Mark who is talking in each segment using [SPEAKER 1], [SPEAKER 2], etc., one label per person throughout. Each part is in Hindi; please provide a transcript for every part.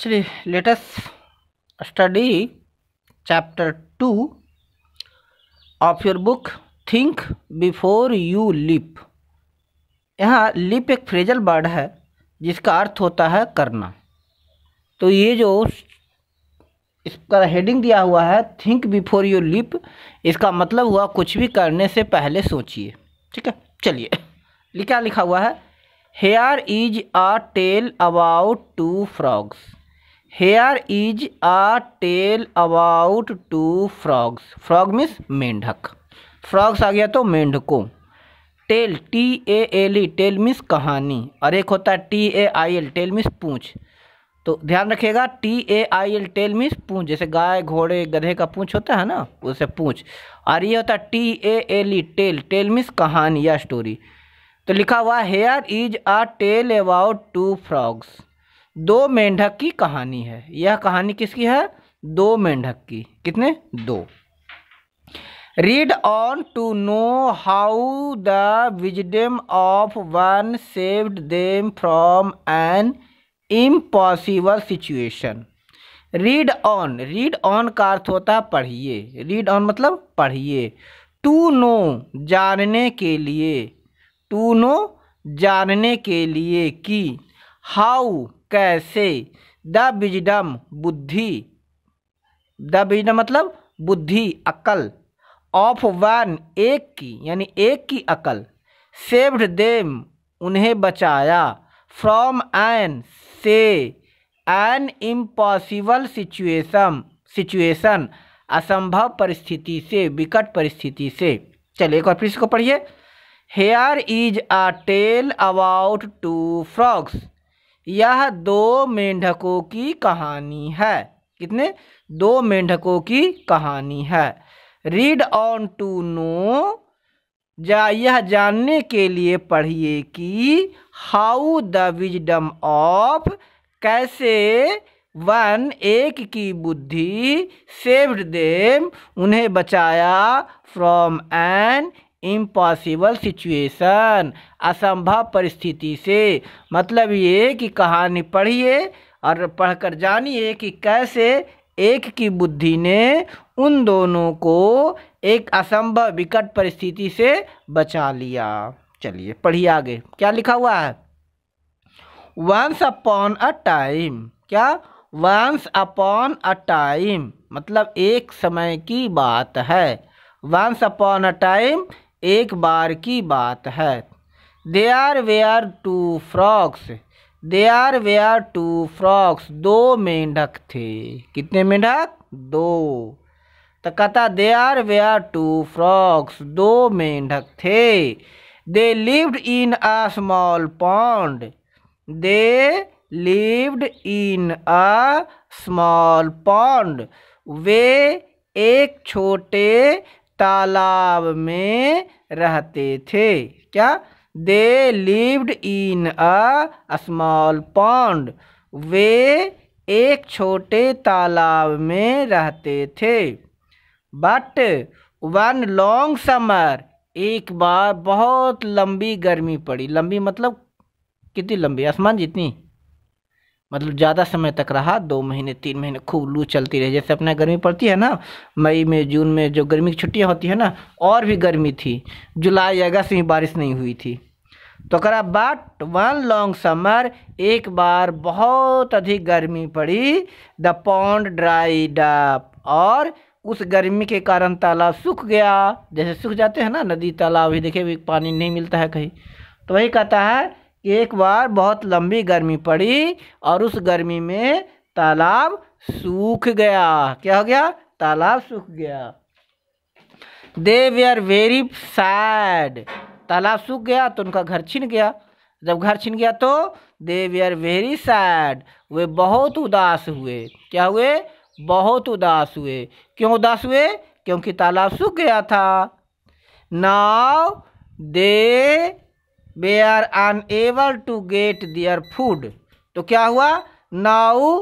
[SPEAKER 1] चलिए latest study chapter two of your book think before you leap यहाँ लिप एक फ्रेजल वर्ड है जिसका अर्थ होता है करना तो ये जो इसका हेडिंग दिया हुआ है थिंक बिफोर यू लिप इसका मतलब हुआ कुछ भी करने से पहले सोचिए ठीक है चलिए लिखा लिखा हुआ है here is a tale about two frogs here is a tale about two frogs frog means मेंढक फ्रॉग्स आ गया तो मेंढकों tale T A L E tale means कहानी और एक होता है T A I L tail means पूँछ तो ध्यान रखिएगा T A I L tail means पूँछ जैसे गाय घोड़े गधे का पूँछ होता है ना उसे पूँछ और ये होता है T A L E tale tale means कहानी या स्टोरी तो लिखा हुआ here is a tale about two frogs दो मेंढक की कहानी है यह कहानी किसकी है दो मेंढक की कितने दो read on to know how the wisdom of one saved them from an impossible situation read on read on का अर्थ होता है पढ़िए रीड ऑन मतलब पढ़िए टू नो जानने के लिए टू नो जानने के लिए कि हाउ कैसे द विजडम बुद्धि द विजडम मतलब बुद्धि अकल ऑफ वन एक की यानी एक की अकल सेव्ड देम उन्हें बचाया फ्रॉम एन से एन इम्पॉसिबल सिचुएशन सिचुएशन असंभव परिस्थिति से विकट परिस्थिति से चलिए एक और फिर इसको पढ़िए here is a tale about two frogs यह दो मेंढकों की कहानी है कितने दो मेंढकों की कहानी है रीड ऑन टू नो जा यह जानने के लिए पढ़िए कि हाउ द विजडम ऑफ कैसे वन एक की बुद्धि सेव्ड देम उन्हें बचाया फ्रॉम एन इम्पॉसिबल सिचुएशन असंभव परिस्थिति से मतलब ये कि कहानी पढ़िए और पढ़कर जानिए कि कैसे एक की बुद्धि ने उन दोनों को एक असंभव विकट परिस्थिति से बचा लिया चलिए पढ़िए आगे क्या लिखा हुआ है वंस अपॉन अ टाइम क्या वंस अपॉन अ टाइम मतलब एक समय की बात है वंस अपॉन अ टाइम एक बार की बात है there were two frogs there were two frogs दो मेंढक थे कितने मेंढक दो तो कहता there were two frogs दो मेंढक थे they lived in a small pond they lived in a small pond वे एक छोटे तालाब में रहते थे क्या they lived in a small pond वे एक छोटे तालाब में रहते थे बट वन लॉन्ग समर एक बार बहुत लंबी गर्मी पड़ी लंबी मतलब कितनी लंबी आसमान जितनी मतलब ज़्यादा समय तक रहा दो महीने तीन महीने खूब लू चलती रही जैसे अपना गर्मी पड़ती है ना मई में जून में जो गर्मी की छुट्टियाँ होती है ना और भी गर्मी थी जुलाई अगस्त में बारिश नहीं हुई थी तो करा बट वन लॉन्ग समर एक बार बहुत अधिक गर्मी पड़ी द पॉन्ड ड्राई डप और उस गर्मी के कारण तालाब सूख गया जैसे सूख जाते हैं ना नदी तालाब ही देखिए पानी नहीं मिलता है कहीं तो वही कहता है एक बार बहुत लंबी गर्मी पड़ी और उस गर्मी में तालाब सूख गया क्या हो गया तालाब सूख गया दे आर वेरी सैड तालाब सूख गया तो उनका घर छिन गया जब घर छिन गया तो दे आर वेरी सैड वे बहुत उदास हुए क्या हुए बहुत उदास हुए क्यों उदास हुए क्योंकि तालाब सूख गया था now they were unable to get their food तो क्या हुआ now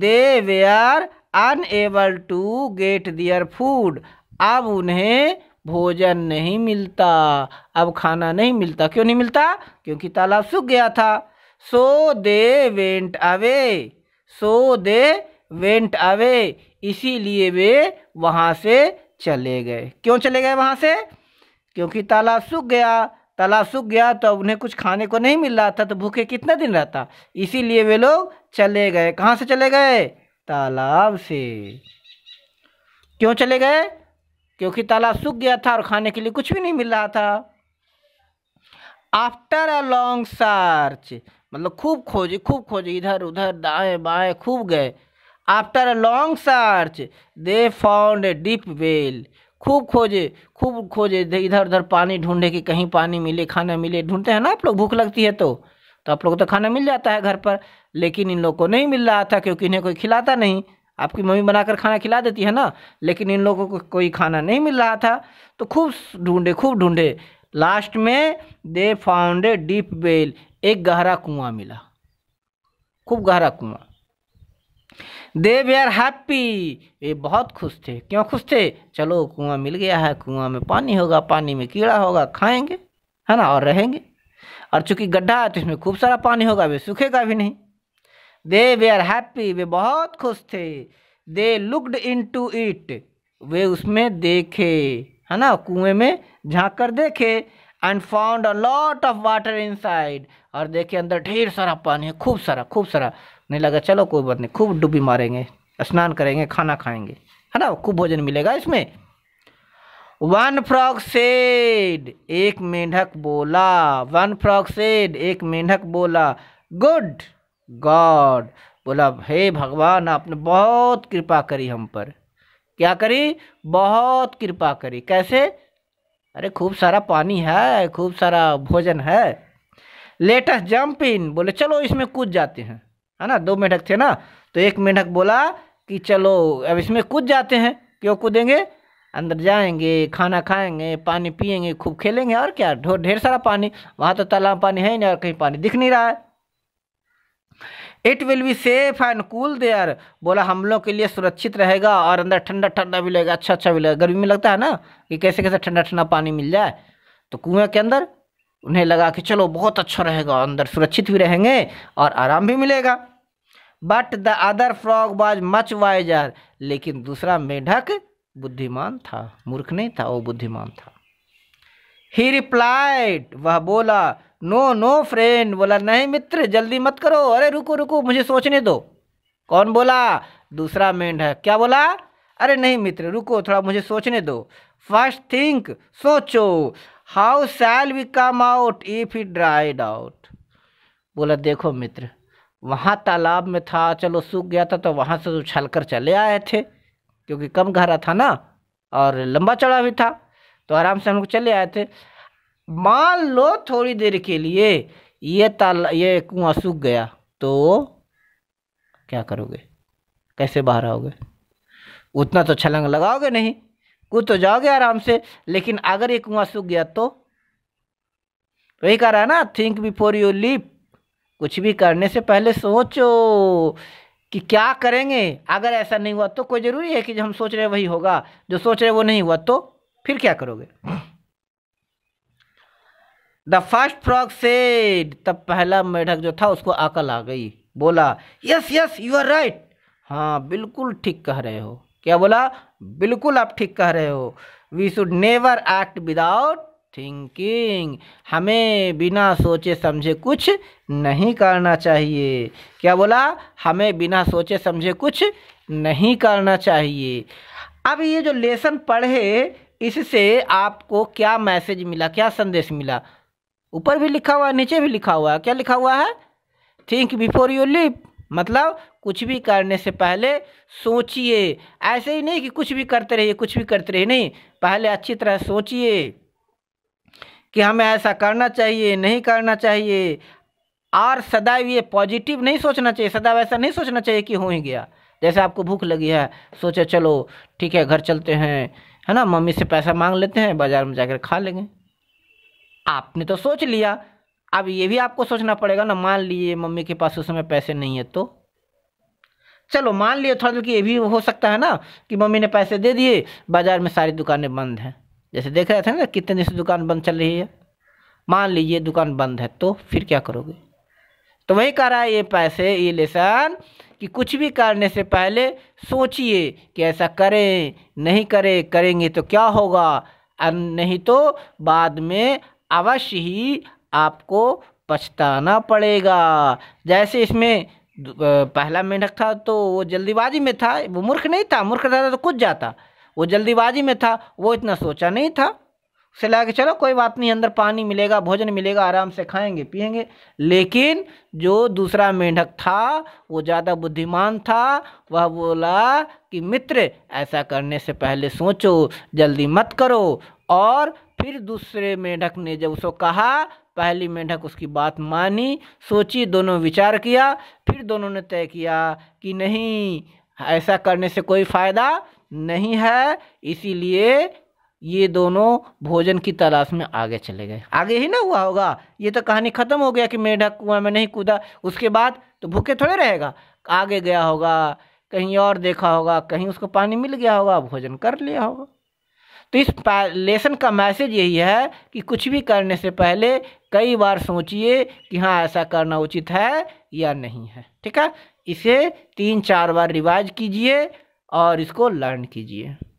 [SPEAKER 1] they were unable to get their food अब उन्हें भोजन नहीं मिलता अब खाना नहीं मिलता क्यों नहीं मिलता क्योंकि तालाब सूख गया था so they went away so they went away इसीलिए वे वहाँ से चले गए क्यों चले गए वहाँ से क्योंकि तालाब सूख गया तालाब सूख गया तो उन्हें कुछ खाने को नहीं मिल रहा था तो भूखे कितना दिन रहता इसीलिए वे लोग चले गए कहाँ से चले गए तालाब से क्यों चले गए क्योंकि तालाब सूख गया था और खाने के लिए कुछ भी नहीं मिल रहा था आफ्टर अ लॉन्ग सर्च मतलब खूब खोजे खूब खोजे इधर उधर दाएं बाएं खूब गए after a long search they found a deep well खूब खोजे खूब खोजे इधर उधर पानी ढूंढे कि कहीं पानी मिले खाना मिले ढूंढते हैं ना आप लोग भूख लगती है तो तो आप लोग को तो खाना मिल जाता है घर पर लेकिन इन लोग को नहीं मिल रहा था क्योंकि इन्हें कोई खिलाता नहीं आपकी मम्मी बनाकर खाना खिला देती है ना लेकिन इन लोगों को कोई खाना नहीं मिल रहा था तो खूब ढूंढे खूब ढूंढे लास्ट में दे फाउंड डीप बेल एक गहरा कुआं मिला खूब गहरा कुआं दे वे आर हैप्पी वे बहुत खुश थे क्यों खुश थे चलो कुआं मिल गया है कुआं में पानी होगा पानी में कीड़ा होगा खाएंगे है ना और रहेंगे और चूंकि गड्ढा है तो इसमें खूब सारा पानी होगा वे सूखेगा भी नहीं दे वे आर हैप्पी वे बहुत खुश थे they looked into it वे उसमें देखे है ना कुएं में झांक कर देखे and found a lot of water inside और देखे अंदर ढेर सारा पानी है खूब सारा खूब सारा नहीं लगा चलो कोई बात नहीं खूब डुबी मारेंगे स्नान करेंगे खाना खाएंगे है ना खूब भोजन मिलेगा इसमें वन फ्रॉक सेड एक मेंढक बोला वन फ्रॉक सेड एक मेंढक बोला गुड गॉड बोला हे भगवान आपने बहुत कृपा करी हम पर क्या करी बहुत कृपा करी कैसे अरे खूब सारा पानी है खूब सारा भोजन है अस जम्प इन बोले चलो इसमें कूद जाते हैं है ना दो मेढक थे ना तो एक मेढक बोला कि चलो अब इसमें कूद जाते हैं क्यों कूदेंगे अंदर जाएंगे खाना खाएंगे पानी पिएंगे खूब खेलेंगे और क्या ढेर सारा पानी वहाँ तो तालाब पानी है नहीं और कहीं पानी दिख नहीं रहा है it will be safe and cool there बोला हम लोग के लिए सुरक्षित रहेगा और अंदर ठंडा ठंडा भी लगेगा अच्छा अच्छा भी लगेगा गर्मी में लगता है ना कि कैसे कैसे ठंडा ठंडा पानी मिल जाए तो कुएं के अंदर उन्हें लगा कि चलो बहुत अच्छा रहेगा अंदर सुरक्षित भी रहेंगे और आराम भी मिलेगा but the other frog was much wiser लेकिन दूसरा मेढक बुद्धिमान था मूर्ख नहीं था वो बुद्धिमान था ही रिप्लाइड वह बोला नो नो फ्रेंड बोला नहीं मित्र जल्दी मत करो अरे रुको रुको मुझे सोचने दो कौन बोला दूसरा मेंढ है क्या बोला अरे नहीं मित्र रुको थोड़ा मुझे सोचने दो फर्स्ट थिंक सोचो how shall we come out if he dried out बोला देखो मित्र वहाँ तालाब में था चलो सूख गया था तो वहाँ से उछल कर चले आए थे क्योंकि कम गहरा था ना और लंबा चौड़ा भी था तो आराम से हम लोग चले आए थे मान लो थोड़ी देर के लिए ये ताला ये कुआं सूख गया तो क्या करोगे कैसे बाहर आओगे उतना तो छलंग लगाओगे नहीं कूद तो जाओगे आराम से लेकिन अगर ये कुआं सूख गया तो वही कह रहा है ना थिंक बिफोर यू लीप कुछ भी करने से पहले सोचो कि क्या करेंगे अगर ऐसा नहीं हुआ तो कोई ज़रूरी है कि जो हम सोच रहे वही होगा जो सोच रहे वो नहीं हुआ तो फिर क्या करोगे द फर्स्ट फ्रॉक सेड तब पहला मेढक जो था उसको अकल आ गई बोला yes yes you are right हाँ बिल्कुल ठीक कह रहे हो क्या बोला बिल्कुल आप ठीक कह रहे हो we should never act without thinking हमें बिना सोचे समझे कुछ नहीं करना चाहिए क्या बोला हमें बिना सोचे समझे कुछ नहीं करना चाहिए अब ये जो लेसन पढ़े इससे आपको क्या मैसेज मिला क्या संदेश मिला ऊपर भी लिखा हुआ है नीचे भी लिखा हुआ है क्या लिखा हुआ है थिंक बिफोर यू लिप मतलब कुछ भी करने से पहले सोचिए ऐसे ही नहीं कि कुछ भी करते रहिए कुछ भी करते रहिए नहीं पहले अच्छी तरह सोचिए कि हमें ऐसा करना चाहिए नहीं करना चाहिए और सदैव ये पॉजिटिव नहीं सोचना चाहिए सदैव ऐसा नहीं सोचना चाहिए कि हो ही गया जैसे आपको भूख लगी है सोचे चलो ठीक है घर चलते हैं है ना मम्मी से पैसा मांग लेते हैं बाज़ार में जाकर खा लेंगे आपने तो सोच लिया अब ये भी आपको सोचना पड़ेगा ना मान लीजिए मम्मी के पास उस समय पैसे नहीं है तो चलो मान लिए थोड़ा कि ये भी हो सकता है ना कि मम्मी ने पैसे दे दिए बाज़ार में सारी दुकानें बंद हैं जैसे देख रहे थे ना कितने दिन से दुकान बंद चल रही है मान लीजिए दुकान बंद है तो फिर क्या करोगे तो वही कह रहा है ये पैसे ये लेसन कि कुछ भी करने से पहले सोचिए कि ऐसा करें नहीं करें करेंगे तो क्या होगा नहीं तो बाद में अवश्य ही आपको पछताना पड़ेगा जैसे इसमें पहला मेंढक था तो वो जल्दीबाजी में था वो मूर्ख नहीं था मूर्ख था तो कुछ जाता वो जल्दीबाजी में था वो इतना सोचा नहीं था उसे लगा चलो कोई बात नहीं अंदर पानी मिलेगा भोजन मिलेगा आराम से खाएंगे पिएंगे लेकिन जो दूसरा मेंढक था वो ज़्यादा बुद्धिमान था वह बोला कि मित्र ऐसा करने से पहले सोचो जल्दी मत करो और फिर दूसरे मेंढक ने जब उसको कहा पहली मेंढक उसकी बात मानी सोची दोनों विचार किया फिर दोनों ने तय किया कि नहीं ऐसा करने से कोई फ़ायदा नहीं है इसीलिए ये दोनों भोजन की तलाश में आगे चले गए आगे ही ना हुआ होगा ये तो कहानी ख़त्म हो गया कि मेढक कुआ में नहीं कूदा उसके बाद तो भूखे थोड़े रहेगा आगे गया होगा कहीं और देखा होगा कहीं उसको पानी मिल गया होगा भोजन कर लिया होगा तो इस लेसन का मैसेज यही है कि कुछ भी करने से पहले कई बार सोचिए कि हाँ ऐसा करना उचित है या नहीं है ठीक है इसे तीन चार बार रिवाइज कीजिए और इसको लर्न कीजिए